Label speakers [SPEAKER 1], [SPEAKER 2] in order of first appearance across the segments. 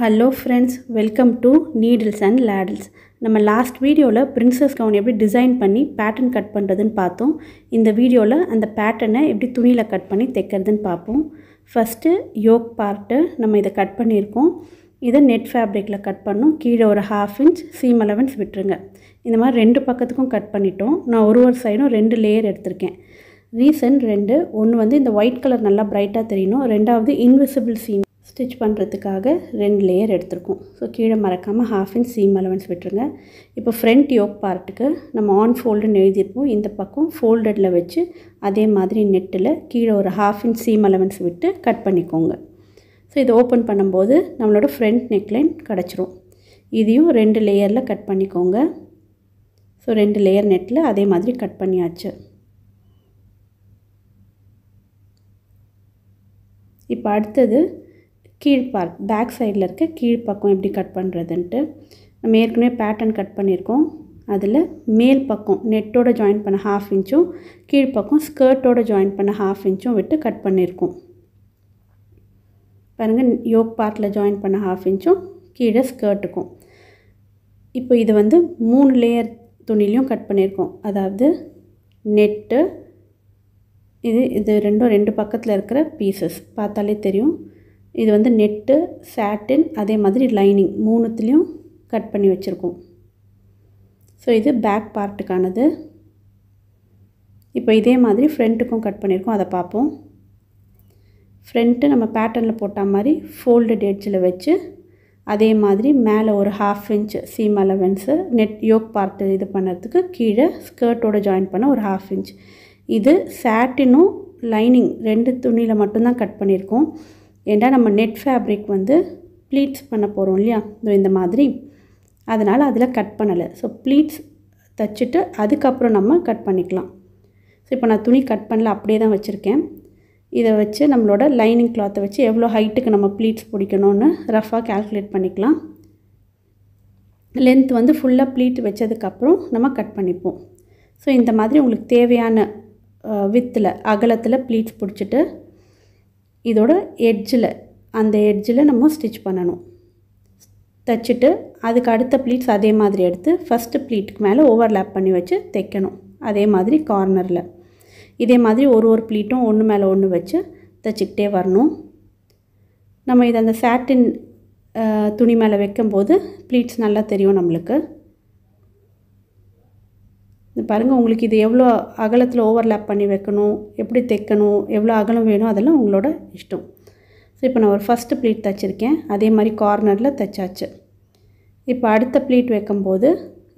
[SPEAKER 1] hello friends welcome to needles and ladles நம்ம last வீடியோவில் princess gown எப்படி design பண்ணி பேட்டர்ன் கட் பண்ணுறதுன்னு பார்த்தோம் இந்த வீடியோவில் அந்த பேட்டர்னை எப்படி துணியில் கட் பண்ணி தைக்கிறதுன்னு பார்ப்போம் ஃபஸ்ட்டு யோக் பார்ட்டு நம்ம இதை கட் பண்ணியிருக்கோம் இதை நெட் ஃபேப்ரிக்கில் கட் பண்ணும் கீழே ஒரு ஹாஃப் இன்ச் சீம் அலவன்ஸ் விட்டுருங்க இந்த மாதிரி ரெண்டு பக்கத்துக்கும் கட் பண்ணிட்டோம் நான் ஒரு ஒரு சைடும் ரெண்டு லேயர் எடுத்திருக்கேன் ரீசன் ரெண்டு ஒன்று வந்து இந்த ஒயிட் கலர் நல்லா ப்ரைட்டாக தெரியணும் ரெண்டாவது இன்விசிபிள் சீம் ஸ்டிச் பண்ணுறதுக்காக ரெண்டு லேயர் எடுத்துருக்கோம் ஸோ கீழே மறக்காமல் ஹாஃப் இன்ச் சீம் அலவன்ஸ் விட்டுருங்க இப்போ ஃப்ரண்ட் யோக் பார்ட்டுக்கு நம்ம ஆன் ஃபோல்டுன்னு எழுதியிருப்போம் இந்த பக்கம் ஃபோல்டடில் வச்சு அதே மாதிரி நெட்டில் கீழே ஒரு ஹாஃப் இன்ச் சீம் அலவன்ஸ் விட்டு கட் பண்ணிக்கோங்க ஸோ இதை ஓப்பன் பண்ணும்போது நம்மளோட ஃப்ரண்ட் நெக்லைன் கிடச்சிரும் இதையும் ரெண்டு லேயரில் கட் பண்ணிக்கோங்க ஸோ ரெண்டு லேயர் நெட்டில் அதே மாதிரி கட் பண்ணியாச்சு இப்போ அடுத்தது கீழ்பார்க் பேக் சைடில் இருக்க கீழ்ப்பக்கம் எப்படி கட் பண்ணுறதுன்ட்டு நம்ம ஏற்கனவே பேட்டர்ன் கட் பண்ணியிருக்கோம் அதில் மேல் பக்கம் நெட்டோட ஜாயின் பண்ண ஹாஃப் இன்ச்சும் கீழ்ப்பக்கம் ஸ்கர்ட்டோட ஜாயின் பண்ண ஹாஃப் இன்ச்சும் விட்டு கட் பண்ணியிருக்கோம் பாருங்கள் யோக் பார்ட்டில் ஜாயின் பண்ண ஹாஃப் இன்ச்சும் கீழே ஸ்கர்ட்டுக்கும் இப்போ இது வந்து மூணு லேயர் துணிலையும் கட் பண்ணியிருக்கோம் அதாவது நெட்டு இது இது ரெண்டும் ரெண்டு பக்கத்தில் இருக்கிற பீசஸ் பார்த்தாலே தெரியும் இது வந்து நெட்டு சாட்டின் அதே மாதிரி லைனிங் மூணுத்துலேயும் கட் பண்ணி வச்சுருக்கோம் ஸோ இது பேக் பார்ட்டுக்கானது இப்போ இதே மாதிரி ஃப்ரண்ட்டுக்கும் கட் பண்ணியிருக்கோம் அதை பார்ப்போம் ஃப்ரண்ட்டு நம்ம பேட்டர்னில் போட்ட மாதிரி ஃபோல்டு எட்ஜில் வச்சு அதே மாதிரி மேலே ஒரு half inch seam allowance net yoke part இது பண்ணுறதுக்கு கீழே ஸ்கர்ட்டோடு ஜாயின் பண்ண ஒரு ஹாஃப் இன்ச் இது சாட்டினும் லைனிங் ரெண்டு துணியில் மட்டும்தான் கட் பண்ணியிருக்கோம் ஏண்டா நம்ம நெட் ஃபேப்ரிக் வந்து ப்ளீட்ஸ் பண்ண போகிறோம் இல்லையா இந்த மாதிரி அதனால் அதில் கட் பண்ணலை ஸோ ப்ளீட்ஸ் தைச்சிட்டு அதுக்கப்புறம் நம்ம கட் பண்ணிக்கலாம் ஸோ இப்போ நான் துணி கட் பண்ணல அப்படியே தான் வச்சுருக்கேன் இதை வச்சு நம்மளோட லைனிங் கிளாத்தை வச்சு எவ்வளோ ஹைட்டுக்கு நம்ம ப்ளீட்ஸ் பிடிக்கணும்னு ரஃபாக கேல்குலேட் பண்ணிக்கலாம் லென்த் வந்து ஃபுல்லாக ப்ளீட் வச்சதுக்கப்புறம் நம்ம கட் பண்ணிப்போம் ஸோ இந்த மாதிரி உங்களுக்கு தேவையான வித்தில் அகலத்தில் ப்ளீட்ஸ் பிடிச்சிட்டு இதோட எட்ஜில் அந்த எட்ஜில் நம்ம ஸ்டிச் பண்ணணும் தைச்சிட்டு அதுக்கு அடுத்த ப்ளீட்ஸ் அதே மாதிரி எடுத்து ஃபஸ்ட்டு ப்ளீட்டுக்கு மேலே ஓவர்லேப் பண்ணி வச்சு தைக்கணும் அதே மாதிரி கார்னரில் இதே மாதிரி ஒரு ஒரு ப்ளீட்டும் ஒன்று மேலே ஒன்று வச்சு தைச்சிக்கிட்டே வரணும் நம்ம இதை அந்த சாட்டின் துணி மேலே வைக்கும்போது ப்ளீட்ஸ் நல்லா தெரியும் நம்மளுக்கு பாருங்கள் உங்களுக்கு இது எவ்வளோ அகலத்தில் ஓவர்லேப் பண்ணி வைக்கணும் எப்படி தைக்கணும் எவ்வளோ அகலம் வேணும் அதெல்லாம் உங்களோட இஷ்டம் ஸோ இப்போ நான் ஒரு ஃபஸ்ட்டு ப்ளீட் தைச்சிருக்கேன் அதே மாதிரி கார்னரில் தைச்சாச்சு இப்போ அடுத்த ப்ளீட் வைக்கும்போது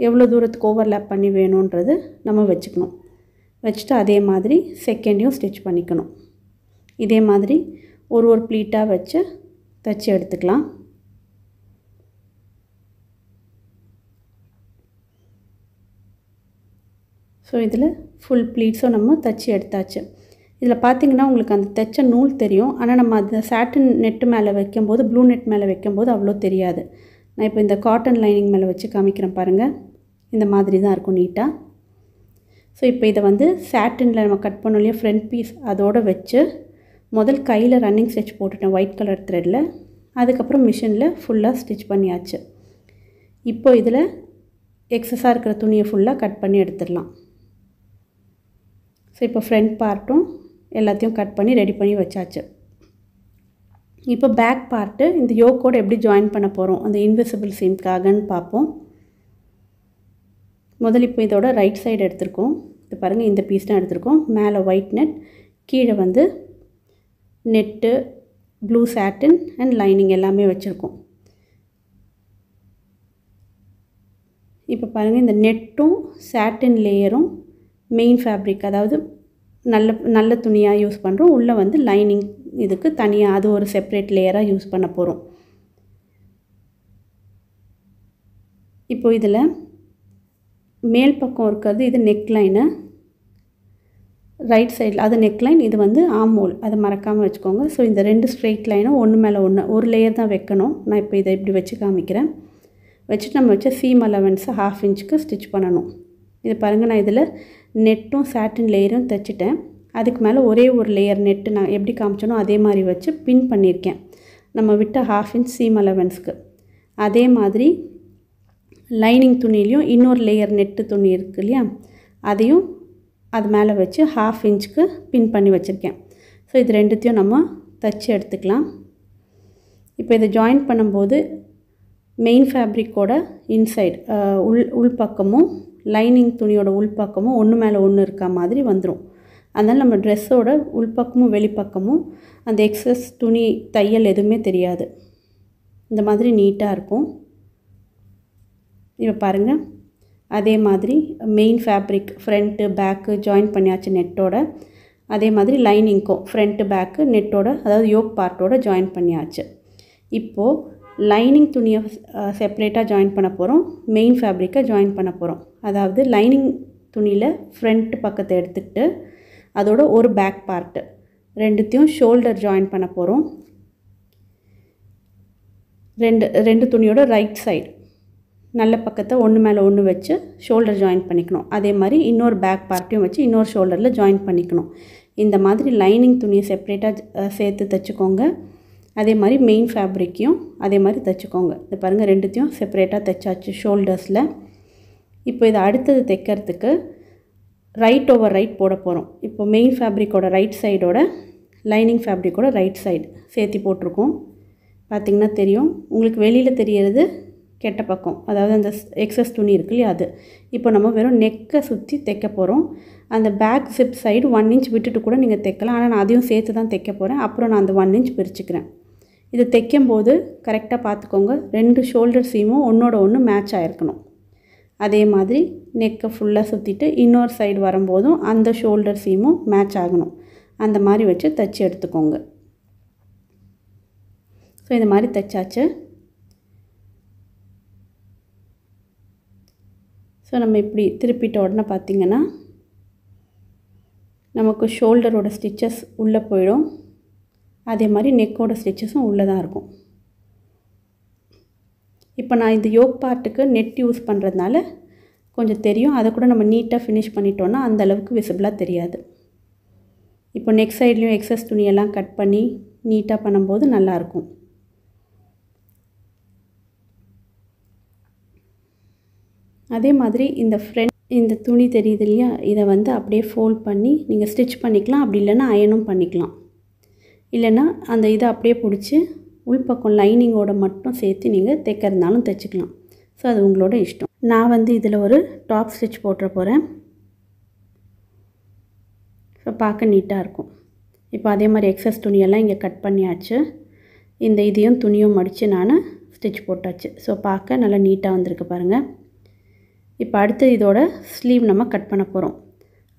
[SPEAKER 1] எவ்வளோ தூரத்துக்கு ஓவர்லேப் பண்ணி வேணுன்றது நம்ம வச்சுக்கணும் வச்சுட்டு அதே மாதிரி செகண்டையும் ஸ்டிச் பண்ணிக்கணும் இதே மாதிரி ஒரு ஒரு ப்ளீட்டாக வச்சு தைச்சி எடுத்துக்கலாம் ஸோ இதில் ஃபுல் ப்ளீட்ஸும் நம்ம தச்சு எடுத்தாச்சு இதில் பார்த்திங்கன்னா உங்களுக்கு அந்த தைச்ச நூல் தெரியும் ஆனால் நம்ம அந்த சாட்டன் நெட்டு மேலே வைக்கும்போது ப்ளூ நெட் மேலே வைக்கும்போது அவ்வளோ தெரியாது நான் இப்போ இந்த காட்டன் லைனிங் மேலே வச்சு காமிக்கிறேன் பாருங்கள் இந்த மாதிரி தான் இருக்கும் நீட்டாக ஸோ இப்போ இதை வந்து சாட்டனில் நம்ம கட் பண்ணோம் இல்லையா ஃப்ரண்ட் பீஸ் அதோடு வச்சு முதல் கையில் ரன்னிங் ஸ்டிச் போட்டுட்டேன் ஒயிட் கலர் த்ரெட்டில் அதுக்கப்புறம் மிஷினில் ஃபுல்லாக ஸ்டிச் பண்ணியாச்சு இப்போ இதில் எக்ஸஸாக இருக்கிற துணியை ஃபுல்லாக கட் பண்ணி எடுத்துடலாம் ஸோ இப்போ ஃப்ரண்ட் பார்ட்டும் எல்லாத்தையும் கட் பண்ணி ரெடி பண்ணி வச்சாச்சு இப்போ பேக் பார்ட்டு இந்த யோக்கோடு எப்படி ஜாயின் பண்ண போகிறோம் அந்த இன்விசிபிள் சீம்க்காகன்னு பார்ப்போம் முதல் இப்போ இதோட ரைட் சைடு எடுத்திருக்கோம் இது பாருங்கள் இந்த பீஸ் தான் எடுத்திருக்கோம் மேலே ஒயிட் நெட் கீழே வந்து net blue satin and lining எல்லாமே வச்சுருக்கோம் இப்போ பாருங்கள் இந்த நெட்டும் சாட்டின் லேயரும் மெயின் ஃபேப்ரிக் அதாவது நல்ல நல்ல துணியாக யூஸ் பண்ணுறோம் உள்ளே வந்து லைனிங் இதுக்கு தனியாக அது ஒரு செப்ரேட் லேயராக யூஸ் பண்ண போகிறோம் இப்போ இதில் மேல் பக்கம் இருக்கிறது இது நெக் லைனு ரைட் சைடில் அது நெக் லைன் இது வந்து ஆமோல் அதை மறக்காமல் வச்சுக்கோங்க ஸோ இந்த ரெண்டு ஸ்ட்ரெயிட் லைனும் ஒன்று மேலே ஒன்று ஒரு லேயர் தான் வைக்கணும் நான் இப்போ இதை இப்படி வச்சு காமிக்கிறேன் வச்சுட்டு நம்ம வச்ச சீம் அலவன்ஸை ஹாஃப் இன்ச்சுக்கு ஸ்டிச் பண்ணணும் இது பாருங்கள் நான் இதில் நெட்டும் சாட்டின் லேயரும் தைச்சிட்டேன் அதுக்கு மேலே ஒரே ஒரு லேயர் நெட்டு நான் எப்படி காமிச்சனோ அதே மாதிரி வச்சு பின் பண்ணியிருக்கேன் நம்ம விட்ட ஹாஃப் இன்ச் சீம் அலவன்ஸ்க்கு அதே மாதிரி லைனிங் துணிலையும் இன்னொரு லேயர் நெட்டு துணி இருக்கு இல்லையா அதையும் அது மேலே வச்சு ஹாஃப் இன்ச்சுக்கு பின் பண்ணி வச்சுருக்கேன் ஸோ இது ரெண்டுத்தையும் நம்ம தைச்சி எடுத்துக்கலாம் இப்போ இதை ஜாயின் பண்ணும்போது மெயின் ஃபேப்ரிக்கோட இன்சைடு உள் உள்பக்கமும் லைனிங் துணியோட உள்பக்கமும் ஒன்று மேலே ஒன்று இருக்க மாதிரி வந்துடும் அதனால் நம்ம ட்ரெஸ்ஸோட உள்பக்கமும் வெளிப்பக்கமும் அந்த எக்ஸஸ் துணி தையல் எதுவுமே தெரியாது இந்த மாதிரி நீட்டாக இருக்கும் இப்போ பாருங்கள் அதே மாதிரி main fabric front back join பண்ணியாச்சு நெட்டோட அதே மாதிரி லைனிங்க்கும் ஃப்ரண்ட்டு பேக்கு நெட்டோட அதாவது யோக் பார்ட்டோட ஜாயின் பண்ணியாச்சு இப்போது லைனிங் துணியை செப்பரேட்டாக ஜாயின் பண்ண போகிறோம் மெயின் ஃபேப்ரிக்கை ஜாயின் பண்ண போகிறோம் அதாவது லைனிங் துணியில் ஃப்ரண்ட் பக்கத்தை எடுத்துக்கிட்டு அதோட ஒரு பேக் பார்ட்டு ரெண்டுத்தையும் ஷோல்டர் ஜாயின் பண்ண போகிறோம் ரெண்டு ரெண்டு துணியோட ரைட் சைடு நல்ல பக்கத்தை ஒன்று மேலே ஒன்று வச்சு ஷோல்டர் ஜாயின் பண்ணிக்கணும் அதே மாதிரி இன்னொரு பேக் பார்ட்டையும் வச்சு இன்னொரு ஷோல்டரில் ஜாயின் பண்ணிக்கணும் இந்த மாதிரி லைனிங் துணியை செப்ரேட்டாக சேர்த்து தைச்சிக்கோங்க அதே மாதிரி மெயின் ஃபேப்ரிக்கையும் அதே மாதிரி தைச்சிக்கோங்க இது பாருங்கள் ரெண்டுத்தையும் செப்ரேட்டாக தைச்சாச்சு ஷோல்டர்ஸில் இப்போ இதை அடுத்தது தைக்கிறதுக்கு ரைட் ஓவர் ரைட் போட போகிறோம் இப்போ மெயின் ஃபேப்ரிக்கோட ரைட் சைடோட லைனிங் ஃபேப்ரிக்கோட ரைட் சைடு சேர்த்து போட்டிருக்கோம் பார்த்திங்கன்னா தெரியும் உங்களுக்கு வெளியில் தெரியறது கெட்ட பக்கம் அதாவது அந்த எக்ஸஸ் துணி இருக்கு இல்லையா அது இப்போ நம்ம வெறும் நெக்கை சுற்றி தைக்க போகிறோம் அந்த back zip side one inch விட்டுட்டு கூட நீங்கள் தைக்கலாம் ஆனால் நான் அதையும் சேர்த்து தான் தைக்க போகிறேன் அப்புறம் நான் அந்த ஒன் இன்ச் பிரிச்சுக்கிறேன் இது தைக்கும்போது கரெக்டாக பார்த்துக்கோங்க ரெண்டு ஷோல்டர் சீமும் ஒன்றோட ஒன்று மேட்ச் ஆகிருக்கணும் அதே மாதிரி நெக்கை ஃபுல்லாக சுற்றிட்டு இன்னொரு சைடு வரும்போதும் அந்த ஷோல்டர் சீமும் மேட்ச் ஆகணும் அந்த மாதிரி வச்சு தச்சு எடுத்துக்கோங்க ஸோ இந்த மாதிரி தைச்சாச்சு ஸோ நம்ம இப்படி திருப்பிட்ட உடனே பார்த்திங்கன்னா நமக்கு ஷோல்டரோட ஸ்டிச்சஸ் உள்ளே போயிடும் அதே மாதிரி நெக்கோட ஸ்டிச்சஸும் உள்ளே தான் இருக்கும் இப்போ நான் இந்த யோக் பார்ட்டுக்கு நெட் யூஸ் பண்ணுறதுனால கொஞ்சம் தெரியும் அதை கூட நம்ம நீட்டாக ஃபினிஷ் பண்ணிட்டோன்னா அந்த அளவுக்கு விசிபிளாக தெரியாது இப்போ நெக்ஸ்ட் சைட்லேயும் எக்ஸஸ் துணியெல்லாம் கட் பண்ணி நீட்டாக பண்ணும்போது நல்லாயிருக்கும் அதே மாதிரி இந்த ஃப்ரெண்ட் இந்த துணி தெரியுது இல்லையா இதை வந்து அப்படியே ஃபோல்ட் பண்ணி நீங்கள் ஸ்டிச் பண்ணிக்கலாம் அப்படி இல்லைன்னா அயனும் பண்ணிக்கலாம் இல்லைன்னா அந்த இதை அப்படியே பிடிச்சி உள்பக்கம் லைனிங்கோட மட்டும் சேர்த்து நீங்கள் தைக்கிறதுனாலும் தைச்சிக்கலாம் ஸோ அது உங்களோட இஷ்டம் நான் வந்து இதில் ஒரு டாப் ஸ்டிச் போட்டுற போகிறேன் ஸோ பார்க்க நீட்டாக இருக்கும் இப்போ அதே மாதிரி எக்ஸஸ் துணியெல்லாம் இங்கே கட் பண்ணியாச்சு இந்த இதையும் துணியும் மடித்து நான் ஸ்டிச் போட்டாச்சு ஸோ பார்க்க நல்லா நீட்டாக வந்திருக்கு பாருங்கள் இப்போ அடுத்து இதோட ஸ்லீவ் நம்ம கட் பண்ண போகிறோம்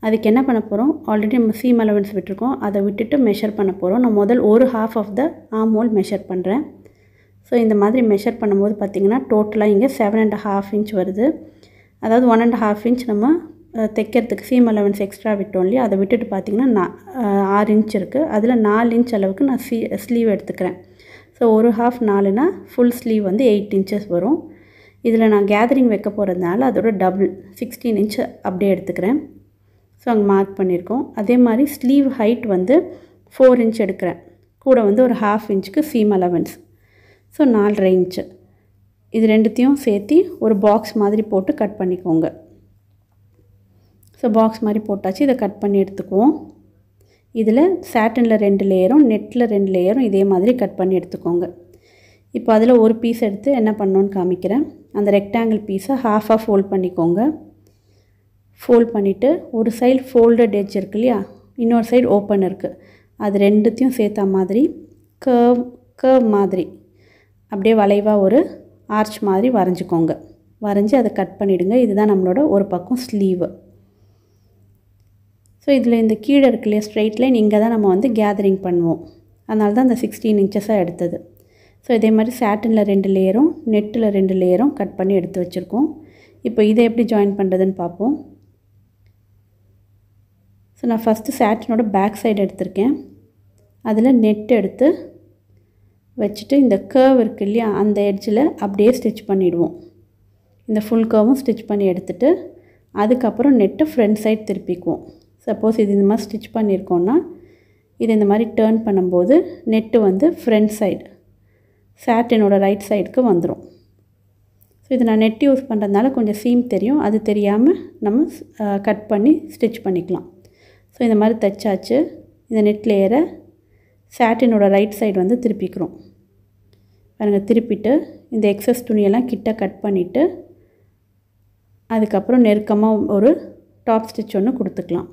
[SPEAKER 1] அதுக்கு என்ன பண்ண போகிறோம் ஆல்ரெடி நம்ம சீம் அலவன்ஸ் விட்டுருக்கோம் அதை விட்டுட்டு மெஷர் பண்ண போகிறோம் நான் முதல் ஒரு ஹாஃப் ஆஃப் த ஆம் ஹோல் மெஷர் பண்ணுறேன் ஸோ இந்த மாதிரி மெஷர் பண்ணும்போது பார்த்திங்கன்னா டோட்டலாக இங்கே செவன் அண்ட் ஹாஃப் இன்ச் வருது அதாவது ஒன் அண்ட் ஹாஃப் இன்ச் நம்ம தைக்கிறதுக்கு சீம் அலவன்ஸ் எக்ஸ்ட்ரா விட்டோம் இல்லையா அதை விட்டுட்டு பார்த்திங்கன்னா நான் ஆறு இன்ச் இருக்குது அதில் நாலு இன்ச் அளவுக்கு நான் சீ ஸ்லீவ் எடுத்துக்கிறேன் ஸோ ஒரு ஹாஃப் நாலுனா ஃபுல் ஸ்லீவ் வந்து எயிட் இன்ச்சஸ் வரும் இதில் நான் கேதரிங் வைக்க போகிறதுனால அதோட டபுள் சிக்ஸ்டீன் இன்ச் அப்படியே எடுத்துக்கிறேன் ஸோ அங்கே மார்க் பண்ணியிருக்கோம் அதே மாதிரி ஸ்லீவ் ஹைட் வந்து ஃபோர் இன்ச் எடுக்கிறேன் கூட வந்து ஒரு ஹாஃப் இன்ச்சுக்கு சீம் அலவன்ஸ் ஸோ நாலரை இன்ச்சு இது ரெண்டுத்தையும் சேர்த்து ஒரு பாக்ஸ் மாதிரி போட்டு கட் பண்ணிக்கோங்க ஸோ பாக்ஸ் மாதிரி போட்டாச்சு இதை கட் பண்ணி எடுத்துக்குவோம் இதில் சேட்டனில் ரெண்டு லேயரும் நெட்டில் ரெண்டு லேயரும் இதே மாதிரி கட் பண்ணி எடுத்துக்கோங்க இப்போ அதில் ஒரு பீஸ் எடுத்து என்ன பண்ணோன்னு காமிக்கிறேன் அந்த ரெக்டாங்கிள் பீஸை ஹாஃபாக ஃபோல்ட் பண்ணிக்கோங்க ஃபோல்ட் பண்ணிவிட்டு ஒரு சைடு ஃபோல்டட் எட்ஜ் இருக்கு இல்லையா இன்னொரு சைடு ஓப்பன் இருக்குது அது ரெண்டுத்தையும் சேர்த்தா மாதிரி கர்வ் கர்வ் மாதிரி அப்படியே வளைவாக ஒரு ஆர்ச் மாதிரி வரைஞ்சிக்கோங்க வரைஞ்சி அதை கட் பண்ணிவிடுங்க இதுதான் நம்மளோட ஒரு பக்கம் ஸ்லீவு ஸோ இதில் இந்த கீழே இருக்கு இல்லையா ஸ்ட்ரெயிட் லைன் இங்கே தான் நம்ம வந்து கேதரிங் பண்ணுவோம் அதனால தான் அந்த சிக்ஸ்டீன் இன்ச்சஸாக எடுத்தது ஸோ இதே மாதிரி சாட்டனில் ரெண்டு லேயரும் நெட்டில் ரெண்டு லேயரும் கட் பண்ணி எடுத்து வச்சுருக்கோம் இப்போ இதை எப்படி ஜாயின் பண்ணுறதுன்னு பார்ப்போம் ஸோ நான் ஃபஸ்ட்டு சேட்டினோட பேக் சைடு எடுத்திருக்கேன் அதில் நெட் எடுத்து வச்சுட்டு இந்த கேர்வ் இருக்குது இல்லையா அந்த எட்ஜில் அப்படியே ஸ்டிச் பண்ணிவிடுவோம் இந்த ஃபுல் கேர்வும் ஸ்டிச் பண்ணி எடுத்துகிட்டு அதுக்கப்புறம் நெட்டை ஃப்ரண்ட் சைட் திருப்பிக்குவோம் சப்போஸ் இது இந்த மாதிரி ஸ்டிச் பண்ணியிருக்கோன்னா இது இந்த மாதிரி டேர்ன் பண்ணும்போது நெட்டு வந்து ஃப்ரண்ட் சைடு சாட்டினோட ரைட் சைடுக்கு வந்துடும் ஸோ இது நான் நெட் யூஸ் பண்ணுறதுனால கொஞ்சம் சீம் தெரியும் அது தெரியாமல் நம்ம கட் பண்ணி ஸ்டிச் பண்ணிக்கலாம் ஸோ இந்த மாதிரி தைச்சாச்சு இந்த நெட் லேயரை சாட்டினோட ரைட் சைடு வந்து திருப்பிக்கிறோம் பாருங்கள் திருப்பிட்டு இந்த எக்ஸஸ் துணியெல்லாம் கிட்ட கட் பண்ணிவிட்டு அதுக்கப்புறம் நெருக்கமாக ஒரு டாப் ஸ்டிச் ஒன்று கொடுத்துக்கலாம்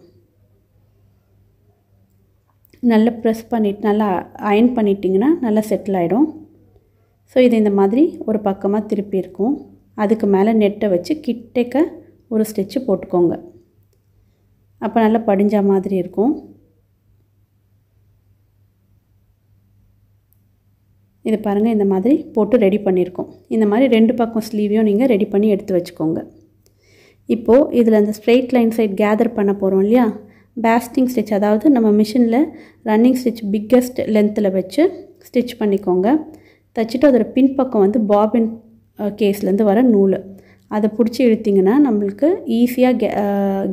[SPEAKER 1] நல்லா ப்ரெஸ் பண்ணிவிட்டு நல்லா அயன் பண்ணிட்டிங்கன்னா நல்லா செட்டில் ஆகிடும் ஸோ இது இந்த மாதிரி ஒரு பக்கமாக திருப்பி இருக்கும் அதுக்கு மேலே நெட்டை வச்சு கிட்டக்க ஒரு ஸ்டிச்சு போட்டுக்கோங்க அப்போ நல்லா படிஞ்ச மாதிரி இருக்கும் இது பாருங்கள் இந்த மாதிரி போட்டு ரெடி பண்ணியிருக்கோம் இந்த மாதிரி ரெண்டு பக்கம் ஸ்லீவையும் நீங்கள் ரெடி பண்ணி எடுத்து வச்சுக்கோங்க இப்போது இதில் அந்த ஸ்ட்ரெயிட் லைன் சைட் கேதர் பண்ண போகிறோம் இல்லையா பேஸ்டிங் ஸ்டிச் அதாவது நம்ம மிஷினில் ரன்னிங் ஸ்டிச் பிக்கஸ்ட் லென்த்தில் வச்சு ஸ்டிச் பண்ணிக்கோங்க தைச்சிட்டு அதோடய பின்பக்கம் வந்து பாபின் கேஸ்லேருந்து வர நூல் அதை பிடிச்சி இழுத்திங்கன்னா நம்மளுக்கு ஈஸியாக கே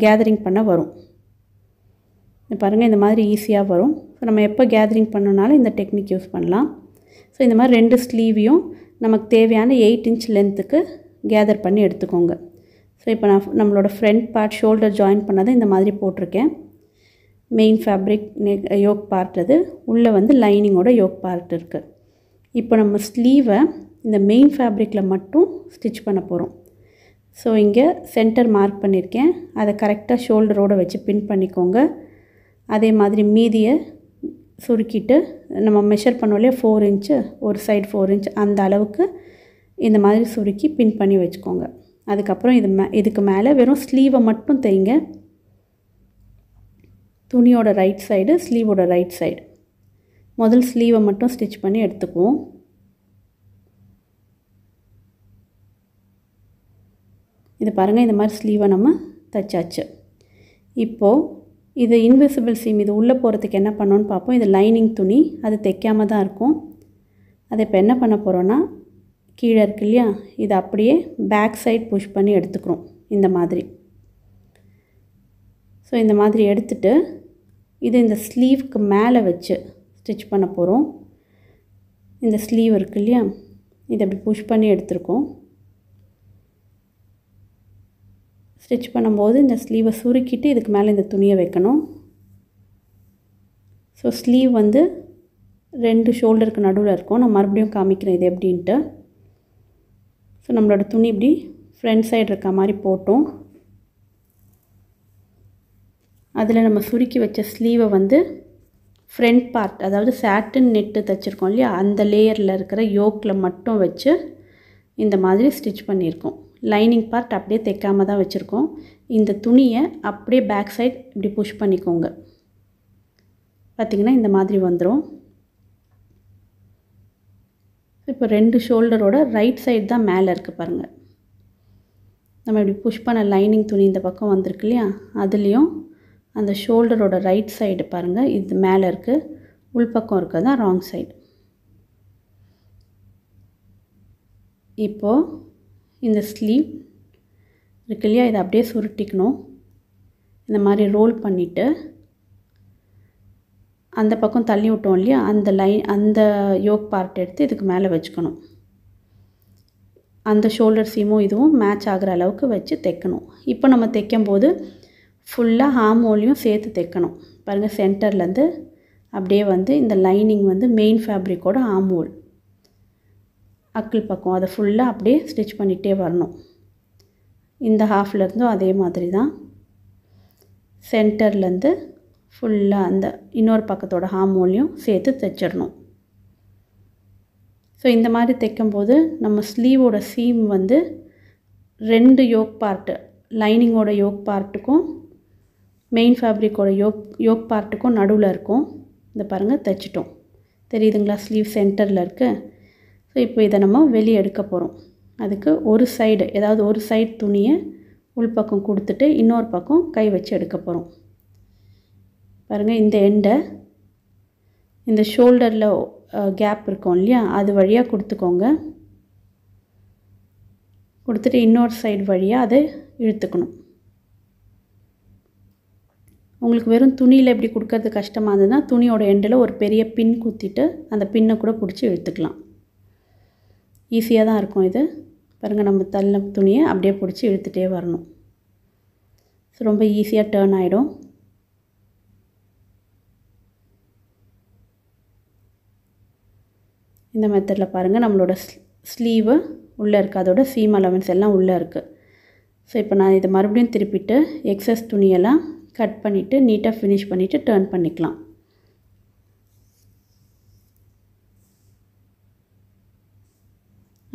[SPEAKER 1] கேதரிங் பண்ண வரும் பாருங்கள் இந்த மாதிரி ஈஸியாக வரும் ஸோ நம்ம எப்போ கேதரிங் பண்ணோனாலும் இந்த டெக்னிக் யூஸ் பண்ணலாம் ஸோ இந்த மாதிரி ரெண்டு ஸ்லீவையும் நமக்கு தேவையான எயிட் இன்ச் லென்த்துக்கு கேதர் பண்ணி எடுத்துக்கோங்க ஸோ இப்போ நான் நம்மளோட ஃப்ரண்ட் பார்ட் ஷோல்டர் ஜாயின் பண்ணதை இந்த மாதிரி போட்டிருக்கேன் main fabric neck yoke part அது உள்ளே வந்து லைனிங்கோட யோக் பார்ட் இருக்குது இப்போ நம்ம ஸ்லீவை இந்த மெயின் ஃபேப்ரிக்கில் மட்டும் ஸ்டிச் பண்ண போகிறோம் ஸோ இங்கே சென்டர் மார்க் பண்ணியிருக்கேன் அதை கரெக்டாக ஷோல்டரோடு வச்சு பின் பண்ணிக்கோங்க அதே மாதிரி மீதியை சுருக்கிட்டு நம்ம மெஷர் பண்ணோம் ஃபோர் இன்ச்சு ஒரு சைடு ஃபோர் இன்ச் அந்த அளவுக்கு இந்த மாதிரி சுருக்கி பின் பண்ணி வச்சுக்கோங்க அதுக்கப்புறம் இது மே இதுக்கு மேலே வெறும் ஸ்லீவை மட்டும் தைங்க துணியோட ரைட் சைடு ஸ்லீவோட ரைட் சைடு முதல் ஸ்லீவை மட்டும் ஸ்டிச் பண்ணி எடுத்துக்குவோம் இது பாருங்கள் இந்த மாதிரி ஸ்லீவை நம்ம தைச்சாச்சு இப்போது இது இன்விசிபிள் சீம் இது உள்ளே போகிறதுக்கு என்ன பண்ணோன்னு பார்ப்போம் இது லைனிங் துணி அது தைக்காமல் தான் இருக்கும் அதை இப்போ என்ன பண்ண போகிறோன்னா கீழே இருக்கு இல்லையா இது அப்படியே பேக் சைட் புஷ் பண்ணி எடுத்துக்கிறோம் இந்த மாதிரி ஸோ இந்த மாதிரி எடுத்துட்டு இது இந்த ஸ்லீவ்க்கு மேலே வச்சு ஸ்டிச் பண்ண போகிறோம் இந்த ஸ்லீவ் இருக்கு இல்லையா இதை அப்படி புஷ் பண்ணி எடுத்துருக்கோம் ஸ்டிச் பண்ணும்போது இந்த ஸ்லீவை சுருக்கிட்டு இதுக்கு மேலே இந்த துணியை வைக்கணும் ஸோ ஸ்லீவ் வந்து ரெண்டு ஷோல்டருக்கு நடுவில் இருக்கும் நான் மறுபடியும் காமிக்கிறேன் இது எப்படின்ட்டு ஸோ நம்மளோட துணி இப்படி ஃப்ரண்ட் சைடு இருக்க மாதிரி போட்டோம் அதில் நம்ம சுருக்கி வச்ச ஸ்லீவை வந்து ஃப்ரண்ட் பார்ட் அதாவது சாட்டின் நெட்டு தைச்சிருக்கோம் இல்லையா அந்த லேயரில் இருக்கிற யோக்கில் மட்டும் வச்சு இந்த மாதிரி ஸ்டிச் பண்ணியிருக்கோம் லைனிங் பார்ட் அப்படியே தைக்காம தான் வச்சுருக்கோம் இந்த துணியை அப்படியே பேக் சைட் இப்படி புஷ் பண்ணிக்கோங்க பார்த்திங்கன்னா இந்த மாதிரி வந்துடும் இப்போ ரெண்டு ஷோல்டரோட ரைட் சைடு தான் மேலே இருக்குது பாருங்கள் நம்ம இப்படி புஷ் பண்ண லைனிங் துணி இந்த பக்கம் வந்திருக்கு இல்லையா அதுலேயும் அந்த ஷோல்டரோட ரைட் சைடு பாருங்கள் இது மேலே இருக்குது உள்பக்கம் இருக்க தான் ராங் சைடு இப்போது இந்த ஸ்லீவ் இருக்கு இல்லையா இதை அப்படியே சுருட்டிக்கணும் இந்த மாதிரி ரோல் பண்ணிவிட்டு அந்த பக்கம் தள்ளி விட்டோம் இல்லையா அந்த லைன் அந்த யோக் பார்ட் எடுத்து இதுக்கு மேலே வச்சுக்கணும் அந்த ஷோல்டர் சீமும் இதுவும் மேட்ச் ஆகிற அளவுக்கு வச்சு தைக்கணும் இப்போ நம்ம தைக்கும் போது ஃபுல்லாக ஹார்மோலியும் சேர்த்து தைக்கணும் பாருங்கள் சென்டர்லேருந்து அப்படியே வந்து இந்த லைனிங் வந்து மெயின் ஃபேப்ரிக்கோட ஹார்மோல் அக்கிள் பக்கம் அதை ஃபுல்லாக அப்படியே ஸ்டிச் பண்ணிகிட்டே வரணும் இந்த ஹாஃப்லேருந்தும் அதே மாதிரி தான் சென்டர்லேருந்து ஃபுல்லாக அந்த இன்னொரு பக்கத்தோட ஹாமோலையும் சேர்த்து தைச்சிடணும் ஸோ இந்த மாதிரி தைக்கும்போது நம்ம ஸ்லீவோட சீம் வந்து ரெண்டு யோக் பார்ட்டு லைனிங்கோட யோக் பார்ட்டுக்கும் மெயின் ஃபேப்ரிக்கோட யோக் யோக் பார்ட்டுக்கும் நடுவில் இருக்கும் இந்த பாருங்கள் தைச்சிட்டோம் தெரியுதுங்களா ஸ்லீவ் சென்டரில் இருக்குது ஸோ இப்போ இதை நம்ம வெளியே எடுக்க போகிறோம் அதுக்கு ஒரு சைடு ஏதாவது ஒரு சைடு துணியை உள்பக்கம் கொடுத்துட்டு இன்னொரு பக்கம் கை வச்சு எடுக்க போகிறோம் பாருங்கள் இந்த எண்டை இந்த ஷோல்டரில் கேப் இருக்கும் இல்லையா அது வழியாக கொடுத்துக்கோங்க கொடுத்துட்டு இன்னொரு சைடு வழியாக அதை இழுத்துக்கணும் உங்களுக்கு வெறும் துணியில் எப்படி கொடுக்கறது கஷ்டமாக இருந்ததுன்னா துணியோட எண்டில் ஒரு பெரிய பின் குத்திட்டு அந்த பின்னை கூட பிடிச்சி இழுத்துக்கலாம் ஈஸியாக தான் இருக்கும் இது பாருங்கள் நம்ம தள்ள துணியை அப்படியே பிடிச்சி இழுத்துகிட்டே வரணும் ஸோ ரொம்ப ஈஸியாக டேர்ன் ஆகிடும் இந்த மெத்தடில் பாருங்கள் நம்மளோட ஸ்லீவு உள்ளே இருக்குது அதோட சீம் அலவன்ஸ் எல்லாம் உள்ளே இருக்குது ஸோ இப்போ நான் இதை மறுபடியும் திருப்பிட்டு எக்ஸஸ் துணியெல்லாம் கட் பண்ணிவிட்டு நீட்டாக ஃபினிஷ் பண்ணிவிட்டு டேர்ன் பண்ணிக்கலாம்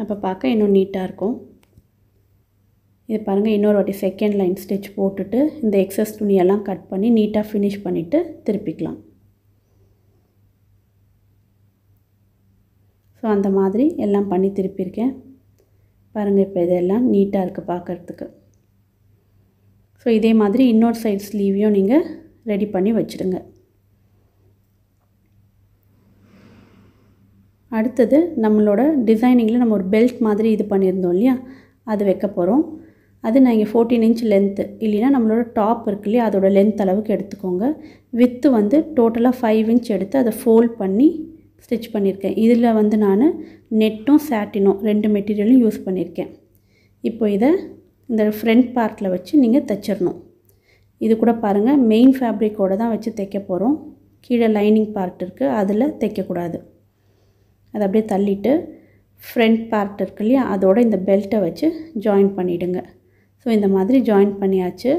[SPEAKER 1] அப்போ பார்க்க இன்னும் நீட்டாக இருக்கும் இது பாருங்கள் இன்னொரு வாட்டி செகண்ட் லைன் ஸ்டிச் போட்டுட்டு இந்த எக்ஸஸ் துணியெல்லாம் கட் பண்ணி நீட்டாக ஃபினிஷ் பண்ணிவிட்டு திருப்பிக்கலாம் ஸோ அந்த மாதிரி எல்லாம் பண்ணி திருப்பியிருக்கேன் பாருங்கள் இப்போ இதெல்லாம் நீட்டாக இருக்குது பார்க்குறதுக்கு ஸோ இதே மாதிரி இன்னொரு சைட் ஸ்லீவையும் நீங்கள் ரெடி பண்ணி வச்சுருங்க அடுத்தது நம்மளோட டிசைனிங்கில் நம்ம ஒரு பெல்ட் மாதிரி இது பண்ணியிருந்தோம் இல்லையா அது வைக்க போகிறோம் அது நான் இங்கே ஃபோர்டீன் இன்ச் லென்த்து இல்லைன்னா நம்மளோட டாப் இருக்கு இல்லையா அதோட லென்த் அளவுக்கு எடுத்துக்கோங்க வித்து வந்து டோட்டலாக ஃபைவ் இன்ச் எடுத்து அதை ஃபோல்ட் பண்ணி ஸ்டிச் பண்ணியிருக்கேன் இதில் வந்து நான் நெட்டும் சாட்டினும் ரெண்டு மெட்டீரியலும் யூஸ் பண்ணியிருக்கேன் இப்போ இதை இந்த ஃப்ரண்ட் பார்ட்டில் வச்சு நீங்கள் தைச்சிடணும் இது கூட பாருங்கள் மெயின் ஃபேப்ரிக்கோடு தான் வச்சு தைக்க போகிறோம் கீழே லைனிங் பார்ட் இருக்குது அதில் தைக்கக்கூடாது அதை அப்படியே தள்ளிட்டு ஃப்ரண்ட் பார்ட் இருக்கு இல்லையா அதோட இந்த பெல்ட்டை வச்சு ஜாயின் பண்ணிவிடுங்க ஸோ இந்த மாதிரி ஜாயின் பண்ணியாச்சு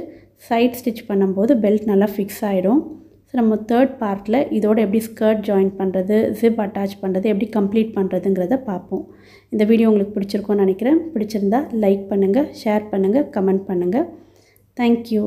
[SPEAKER 1] சைட் ஸ்டிச் பண்ணும்போது பெல்ட் நல்லா ஃபிக்ஸ் ஆகிடும் ஸோ நம்ம தேர்ட் பார்ட்டில் இதோட எப்படி ஸ்கர்ட் ஜாயின் பண்ணுறது ஜிப் அட்டாச் பண்ணுறது எப்படி கம்ப்ளீட் பண்ணுறதுங்கிறத பார்ப்போம் இந்த வீடியோ உங்களுக்கு பிடிச்சிருக்கோன்னு நினைக்கிறேன் பிடிச்சிருந்தா லைக் பண்ணுங்கள் ஷேர் பண்ணுங்கள் கமெண்ட் பண்ணுங்கள் தேங்க்யூ